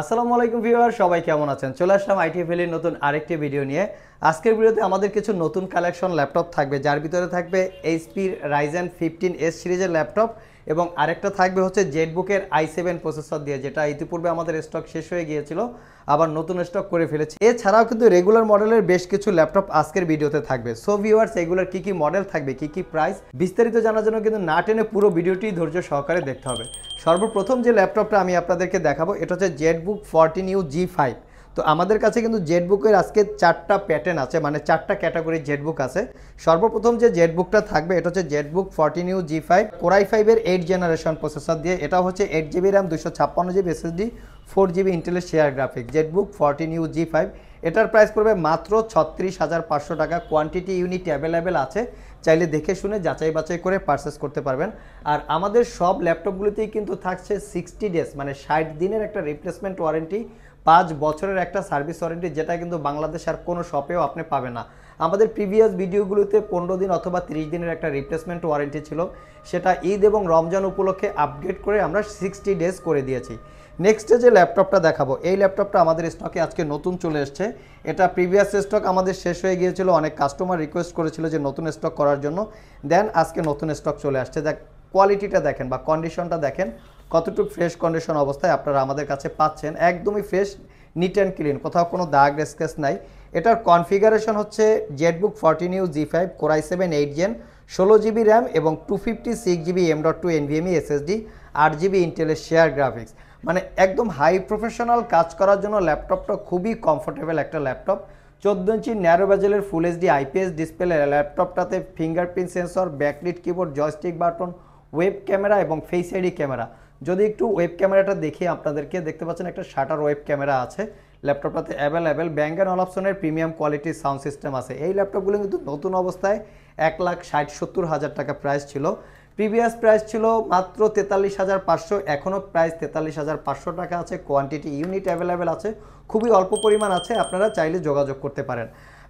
আসসালামু আলাইকুম ভিউয়ার সবাই কেমন আছেন চলে আসলাম আইটি ভ্যালির নতুন আরেকটি ভিডিও নিয়ে আজকের ভিডিওতে আমাদের কিছু নতুন কালেকশন ল্যাপটপ থাকবে যার ভিতরে থাকবে এইচপির রাইজেন ফিফটিন এস সিরিজের ল্যাপটপ এবং আরেকটা থাকবে হচ্ছে জেটবুকের আই সেভেন প্রসেসর দিয়ে যেটা ইতিপূর্বে আমাদের স্টক শেষ হয়ে গিয়েছিল আবার নতুন স্টক করে ফেলেছে এছাড়াও কিন্তু রেগুলার মডেলের বেশ কিছু ল্যাপটপ আজকের ভিডিওতে থাকবে সো ভিউয়ার্স এগুলোর কি কি মডেল থাকবে কি কি প্রাইস বিস্তারিত জানার জন্য কিন্তু না টেনে পুরো ভিডিওটি ধৈর্য সহকারে দেখতে হবে সর্বপ্রথম যে ল্যাপটপটা আমি আপনাদেরকে দেখাবো এটা হচ্ছে জেটবুক ফর্টিন ইউ জি ফাইভ তো আমাদের কাছে কিন্তু জেড বুকের আজকে চারটা প্যাটার্ন আছে মানে চারটা ক্যাটাগরির জেড বুক আছে সর্বপ্রথম যে জেড বুকটা থাকবে এটা হচ্ছে ZBook fourteen U G five core i ফাইভের এইট জেনারেশন প্রসেসর দিয়ে এটা হচ্ছে এইট জিবি র্যাম দুশো ছাপ্পান্ন জিবি এসএসডি ফোর জিবি ইন্টেলের share graphic ZBook fourteen U G five এটার প্রাইস পড়বে মাত্র ছত্রিশ হাজার পাঁচশো টাকা কোয়ান্টিটি ইউনিট অ্যাভেলেবেল আছে চাইলে দেখে শুনে যাচাই বাছাই করে পারচেস করতে পারবেন আর আমাদের সব ল্যাপটপগুলিতেই কিন্তু থাকছে সিক্সটি ডেজ মানে ষাট দিনের একটা রিপ্লেসমেন্ট ওয়ারেন্টি পাঁচ বছরের একটা সার্ভিস ওয়ারেন্টি যেটা কিন্তু বাংলাদেশ আর কোনো শপেও আপনি পাবেন না আমাদের প্রিভিয়াস ভিডিওগুলোতে পনেরো দিন অথবা তিরিশ দিনের একটা রিপ্লেসমেন্ট ওয়ারেন্টি ছিল সেটা ঈদ এবং রমজান উপলক্ষে আপগ্রেড করে আমরা সিক্সটি ডেজ করে দিয়েছি নেক্সটে যে ল্যাপটপটা দেখাবো এই ল্যাপটপটা আমাদের স্টকে আজকে নতুন চলে এসছে এটা প্রিভিয়াস স্টক আমাদের শেষ হয়ে গিয়েছিল অনেক কাস্টমার রিকোয়েস্ট করেছিল যে নতুন স্টক করার জন্য দেন আজকে নতুন স্টক চলে আসছে দেখ কোয়ালিটিটা দেখেন বা কন্ডিশনটা দেখেন কতটুকু ফ্রেশ কন্ডিশন অবস্থায় আপনারা আমাদের কাছে পাচ্ছেন একদমই ফ্রেশ নিট অ্যান্ড ক্লিন কোথাও কোনো দাগ রেসকেস নাই এটার কনফিগারেশন হচ্ছে ZBook forty U G five core i seven eight gen ষোলো জিবি র্যাম এবং two fifty six GB M dot two NVMe SSD আট জিবি ইন্টেলের শেয়ার গ্রাফিক্স মানে একদম হাই প্রফেশনাল কাজ করার জন্য ল্যাপটপটা খুবই কমফোর্টেবল একটা ল্যাপটপ চোদ্দো ইঞ্চি ন্যারো ব্যাজেলের ফুল এইচডি আইপিএস ডিসপ্লে ল্যাপটপটাতে fingerprint sensor backlit keyboard joystick button web camera এবং ফেস আইডি ক্যামেরা যদি একটু ওয়েব ক্যামেরাটা দেখি আপনাদেরকে দেখতে পাচ্ছেন একটা শাটার ওয়েব ক্যামেরা আছে ল্যাপটপটাতে অ্যাভেলেবেল ব্যাঙ্ক অ্যান্ড অলপশনের প্রিমিয়াম কোয়ালিটির সাউন্ড সিস্টেম আছে এই ল্যাপটপগুলো কিন্তু নতুন অবস্থায় এক লাখ ষাট সত্তর হাজার টাকা প্রাইস ছিল প্রিভিয়াস প্রাইস ছিল মাত্র তেতাল্লিশ হাজার পাঁচশো এখনও প্রাইস তেতাল্লিশ হাজার পাঁচশো টাকা আছে কোয়ান্টিটি ইউনিট অ্যাভেলেবেল আছে খুবই অল্প পরিমাণ আছে আপনারা চাইলে যোগাযোগ করতে পারেন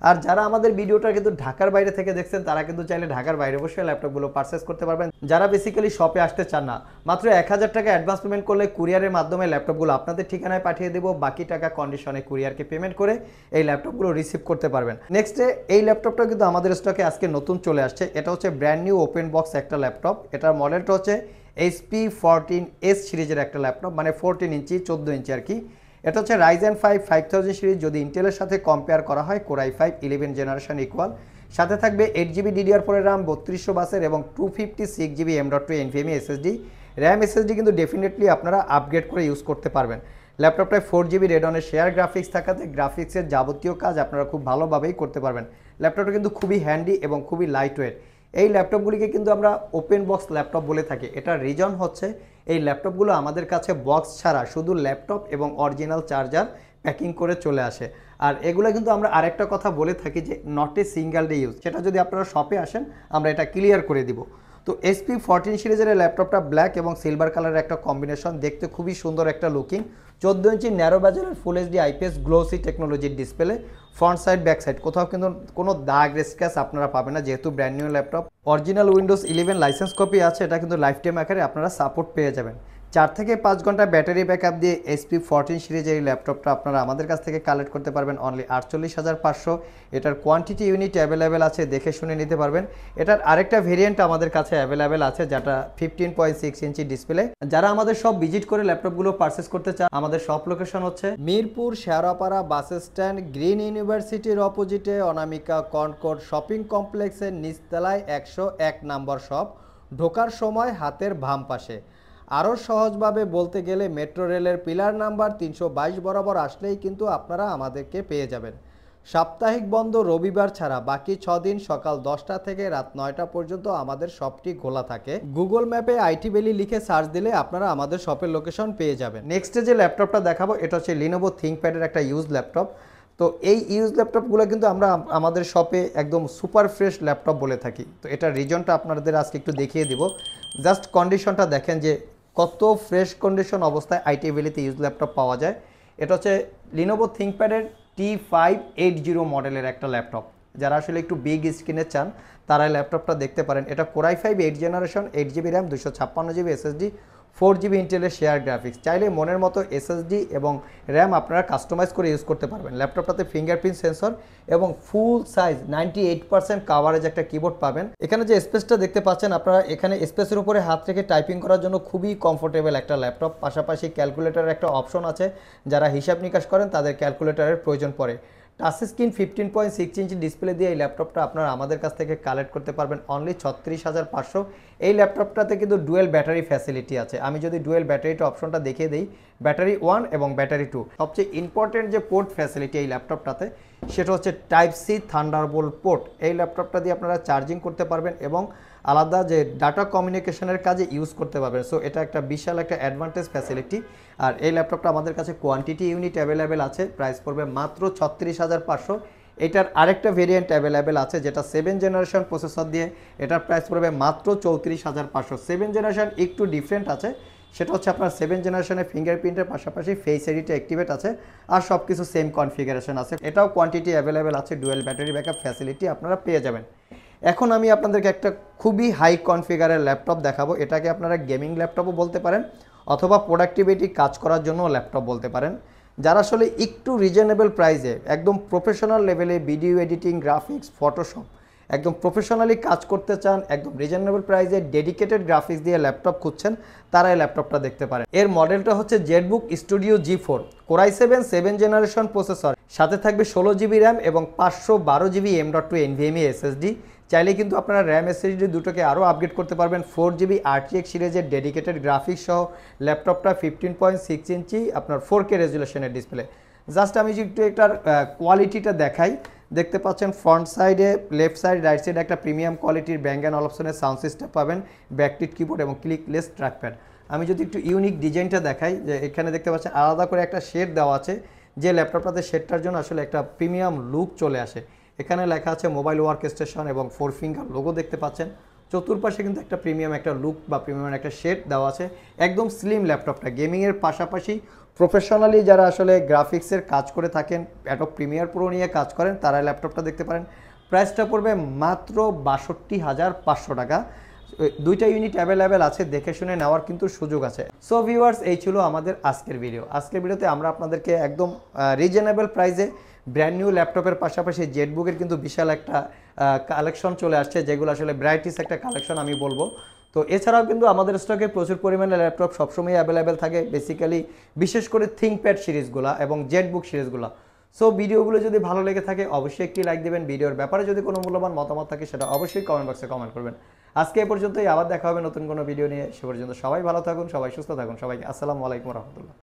আর যারা আমাদের ভিডিওটা কিন্তু ঢাকার বাইরে থেকে দেখছেন তারা কিন্তু চাইলে ঢাকার বাইরে বসে ল্যাপটপগুলো পারচেস করতে পারবেন যারা বেসিক্যালি শপে আসতে চান না মাত্র এক হাজার টাকা অ্যাডভান্স পেমেন্ট করলে কুরিয়ারের মাধ্যমে ল্যাপটপগুলো আপনাদের ঠিকানায় পাঠিয়ে দেবো বাকি টাকা কন্ডিশনে কুরিয়ারকে পেমেন্ট করে এই ল্যাপটপগুলো রিসিভ করতে পারবেন নেক্সটে এই ল্যাপটপটা কিন্তু আমাদের স্টকে আজকে নতুন চলে আসছে এটা হচ্ছে ব্র্যান্ড নিউ ওপেন বক্স একটা ল্যাপটপ এটার মডেলটা হচ্ছে এইচপি ফোরটিন এস সিরিজের একটা ল্যাপটপ মানে ফোরটিন ইঞ্চি চোদ্দো ইঞ্চি আর কি এটা হচ্ছে Ryzen five five thousand series যদি ইন্টেলের সাথে কম্পেয়ার করা হয় core i five eleven generation equal সাথে থাকবে এইট জিবি ডিডিআর ফোরের র্যাম বত্রিশশো বাসের এবং two fifty six GB M dot two NVMe SSD RAM SSD কিন্তু ডেফিনেটলি আপনারা আপগ্রেড করে ইউজ করতে পারবেন ল্যাপটপটায় ফোর জিবি রেডনের শেয়ার গ্রাফিক্স থাকাতে গ্রাফিক্সের যাবতীয় কাজ আপনারা খুব ভালোভাবেই করতে পারবেন ল্যাপটপটা কিন্তু খুবই হ্যান্ডি এবং খুবই লাইট ওয়েট এই ল্যাপটপগুলিকে কিন্তু আমরা ওপেন বক্স ল্যাপটপ বলে থাকি এটার রিজন হচ্ছে এই ল্যাপটপগুলো আমাদের কাছে বক্স ছাড়া শুধু ল্যাপটপ এবং অরিজিনাল চার্জার প্যাকিং করে চলে আসে আর এগুলো কিন্তু আমরা আরেকটা কথা বলে থাকি যে not a single day use সেটা যদি আপনারা শপে আসেন আমরা এটা ক্লিয়ার করে দিব তো এসপি ফর্টিন সিরিজের ল্যাপটপটা ব্ল্যাক এবং সিলভার কালারের একটা কম্বিনেশন দেখতে খুবই সুন্দর একটা লুকিং চোদ্দ ইঞ্চি ন্যারো বাজারের ফুল এইচডি আইপিএস গ্লোসি টেকনোলজির display front side back side কোথাও কিন্তু কোনো দাগ স্ক্র্যাচ আপনারা পাবেন না যেহেতু brand new laptop original Windows eleven licence copy আছে এটা কিন্তু লাইফ টাইম আকারে আপনারা সাপোর্ট পেয়ে যাবেন চার থেকে পাঁচ ঘন্টা ব্যাটারি ব্যাকআপ দিয়ে এসপি ফোরটিন সিরিজের এই ল্যাপটপটা আপনারা আমাদের কাছ থেকে কালেক্ট করতে পারবেন অনলি আটচল্লিশ হাজার পাঁচশো এটার কোয়ান্টিটি ইউনিট অ্যাভেলেবেল আছে দেখে শুনে নিতে পারবেন এটার আরেকটা ভেরিয়েন্ট আমাদের কাছে অ্যাভেলেবেল আছে যেটা fifteen point six inch display যারা আমাদের সব ভিজিট করে ল্যাপটপগুলো পারচেস করতে চান আমাদের সব লোকেশন হচ্ছে Mirpur Shewrapara bus stand green ইউনিভার্সিটির অপোজিটে অনামিকা কনকোট শপিং কমপ্লেক্সের নিচতলায় একশো এক নম্বর শপ ঢোকার সময় হাতের ভাম পাশে আরও সহজভাবে বলতে গেলে মেট্রো রেলের পিলার নাম্বার তিনশো বরাবর আসলেই কিন্তু আপনারা আমাদেরকে পেয়ে যাবেন সাপ্তাহিক বন্ধ রবিবার ছাড়া বাকি ছ দিন সকাল দশটা থেকে রাত নয়টা পর্যন্ত আমাদের শপটি খোলা থাকে গুগল ম্যাপে আইটি ভ্যালি লিখে সার্চ দিলে আপনারা আমাদের শপের লোকেশন পেয়ে যাবেন নেক্সটে যে ল্যাপটপটা দেখাবো এটা হচ্ছে লিনোভো থিঙ্কপ্যাডের একটা ইউজ ল্যাপটপ তো এই ইউজ ল্যাপটপগুলো কিন্তু আমরা আমাদের শপে একদম সুপার ফ্রেশ ল্যাপটপ বলে থাকি তো এটার রিজনটা আপনাদের আজকে একটু দেখিয়ে দিব জাস্ট কন্ডিশনটা দেখেন যে কত ফ্রেশ কন্ডিশন অবস্থায় আইটি ভ্যালিতে ইউজ ল্যাপটপ পাওয়া যায় এটা হচ্ছে লিনোভো থিঙ্কপ্যাডের টি ফাইভ এইট জিরো মডেলের একটা ল্যাপটপ যারা আসলে একটু বিগ স্ক্রিনে চান তারা ল্যাপটপটা দেখতে পারেন এটা core i five eight generation eight GB RAM দুশো ছাপ্পান্ন জিবি এসএসডি ফোর জিবি ইন্টেলের শেয়ার গ্রাফিক্স চাইলে মনের মতো এসএসডি এবং র্যাম আপনারা কাস্টমাইজ করে ইউজ করতে পারবেন ল্যাপটপটাতে ফিঙ্গারপ্রিন্ট সেন্সর এবং full size ninety eight percent coverage একটা কিবোর্ড পাবেন এখানে যে স্পেসটা দেখতে পাচ্ছেন আপনারা এখানে স্পেসের উপরে হাত রেখে টাইপিং করার জন্য খুবই কমফোর্টেবল একটা ল্যাপটপ পাশাপাশি ক্যালকুলেটারের একটা অপশন আছে যারা হিসাব নিকাশ করেন তাদের ক্যালকুলেটারের প্রয়োজন পড়ে touch screen fifteen point six inch display দিয়ে এই ল্যাপটপটা আপনারা আমাদের কাছ থেকে কালেক্ট করতে পারবেন অনলি ছত্রিশ হাজার পাঁচশো এই ল্যাপটপটাতে কিন্তু ডুয়েল ব্যাটারি ফ্যাসিলিটি আছে আমি যদি ডুয়েল ব্যাটারিটা অপশনটা দেখিয়ে দিই ব্যাটারি ওয়ান এবং ব্যাটারি টু সবচেয়ে ইম্পর্টেন্ট যে পোর্ট ফ্যাসিলিটি এই ল্যাপটপটাতে সেটা হচ্ছে টাইপ সি থান্ডারবোল পোর্ট এই ল্যাপটপটা দিয়ে আপনারা চার্জিং করতে পারবেন এবং আলাদা যে ডাটা কমিউনিকেশনের কাজে ইউজ করতে পারবেন সো এটা একটা বিশাল একটা অ্যাডভান্টেজ ফ্যাসিলিটি আর এই ল্যাপটপটা আমাদের কাছে কোয়ান্টিটি ইউনিট অ্যাভেলেবেল আছে প্রাইস পড়বে মাত্র ছত্রিশ হাজার পাঁচশো এটার আরেকটা ভেরিয়েন্ট অ্যাভেলেবেল আছে যেটা সেভেন জেনারেশন প্রসেসর দিয়ে এটার প্রাইস পড়বে মাত্র চৌত্রিশ হাজার পাঁচশো সেভেন জেনারেশন একটু ডিফারেন্ট আছে সেটা হচ্ছে আপনার সেভেন জেনারেশনের ফিঙ্গারপ্রিন্টের পাশাপাশি ফেস এডিটা অ্যাক্টিভেট আছে আর সব কিছু সেম কনফিগারেশন আছে এটাও কোয়ান্টিটি অ্যাভেলেবেল আছে ডুয়েল ব্যাটারি ব্যাকআপ ফ্যাসিলিটি আপনারা পেয়ে যাবেন এখন আমি আপনাদেরকে একটা খুবই হাই কনফিগারের ল্যাপটপ দেখাবো এটাকে আপনারা গেমিং ল্যাপটপও বলতে পারেন অথবা প্রোডাক্টিভিটি কাজ করার জন্য ল্যাপটপ বলতে পারেন যারা আসলে একটু রিজনেবল প্রাইসে একদম প্রফেশনাল লেভেলে ভিডিও এডিটিং গ্রাফিক্স ফটোশপ একদম প্রফেশনালি কাজ করতে চান একদম রিজনেবল প্রাইসে ডেডিকেটেড গ্রাফিক্স দিয়ে ল্যাপটপ খুঁজছেন তারা এই ল্যাপটপটা দেখতে পারেন এর মডেলটা হচ্ছে ZBook studio G four core i seven seven generation processor সাথে থাকবে ষোলো জিবি র্যাম এবং পাঁচশো বারো GB M dot two NVMe SSD চাইলে কিন্তু আপনারা র্যাম এসএসডি দুটোকে আরও আপগ্রেড করতে পারবেন ফোর জিবি আরটিএক্স সিরিজের ডেডিকেটেড গ্রাফিক্স সহ ল্যাপটপটা ফিফটিন পয়েন্ট সিক্স ইঞ্চি আপনার ফোর কে রেজুলেশনের ডিসপ্লে জাস্ট আমি একটু এটার কোয়ালিটিটা দেখাই দেখতে পাচ্ছেন ফ্রন্ট সাইডে লেফট সাইড রাইট সাইডে একটা প্রিমিয়াম কোয়ালিটির ব্যাঙ্ক অ্যান্ড অপশনের সাউন্ড সিস্টেম পাবেন ব্যাকটিড কিবোর্ড এবং ক্লিকলেস ট্র্যাকপ্যাড আমি যদি একটু ইউনিক ডিজাইনটা দেখাই যে এখানে দেখতে পাচ্ছেন আলাদা করে একটা শেড দেওয়া আছে যে ল্যাপটপটাতে সেটটার জন্য আসলে একটা প্রিমিয়াম লুক চলে আসে এখানে লেখা আছে মোবাইল ওয়ার্ক স্টেশন এবং ফোর ফিঙ্গার লোগো দেখতে পাচ্ছেন চতুর্পাশে কিন্তু একটা প্রিমিয়াম একটা লুক বা প্রিমিয়াম একটা শেড দেওয়া আছে একদম স্লিম ল্যাপটপটা গেমিংয়ের পাশাপাশি প্রফেশনালি যারা আসলে গ্রাফিক্সের কাজ করে থাকেন একটা প্রিমিয়ার পুরো নিয়ে কাজ করেন তারা ল্যাপটপটা দেখতে পারেন প্রাইসটা পড়বে মাত্র বাষট্টি হাজার পাঁচশো টাকা দুইটা ইউনিট অ্যাভেলেবেল আছে দেখে শুনে নেওয়ার কিন্তু সুযোগ আছে সো ভিউয়ার্স এই ছিল আমাদের আজকের ভিডিও আজকের ভিডিওতে আমরা আপনাদেরকে একদম রিজনেবল প্রাইসে ব্র্যান্ড নিউ ল্যাপটপের পাশাপাশি জেটবুকের কিন্তু বিশাল একটা কালেকশন চলে আসছে যেগুলো আসলে ব্রাইটিস একটা কালেকশন আমি বলবো তো এছাড়াও কিন্তু আমাদের স্টকে প্রচুর পরিমাণে ল্যাপটপ সবসময় অ্যাভেলেবেল থাকে বেসিক্যালি বিশেষ করে থিঙ্কপ্যাড সিরিজগুলো এবং জেটবুক সিরিজগুলো সো ভিডিওগুলো যদি ভালো লেগে থাকে অবশ্যই একটি লাইক দেবেন ভিডিওর ব্যাপারে যদি কোনো মূল্যবান মতামত থাকে সেটা অবশ্যই কমেন্ট বক্সে কমেন্ট করবেন আজকে এ পর্যন্তই আবার দেখা হবে নতুন কোনো ভিডিও নিয়ে সে পর্যন্ত সবাই ভালো থাকুন সবাই সুস্থ থাকুন সবাইকে আসসালামু আলাইকুম রহমতুল্লাহ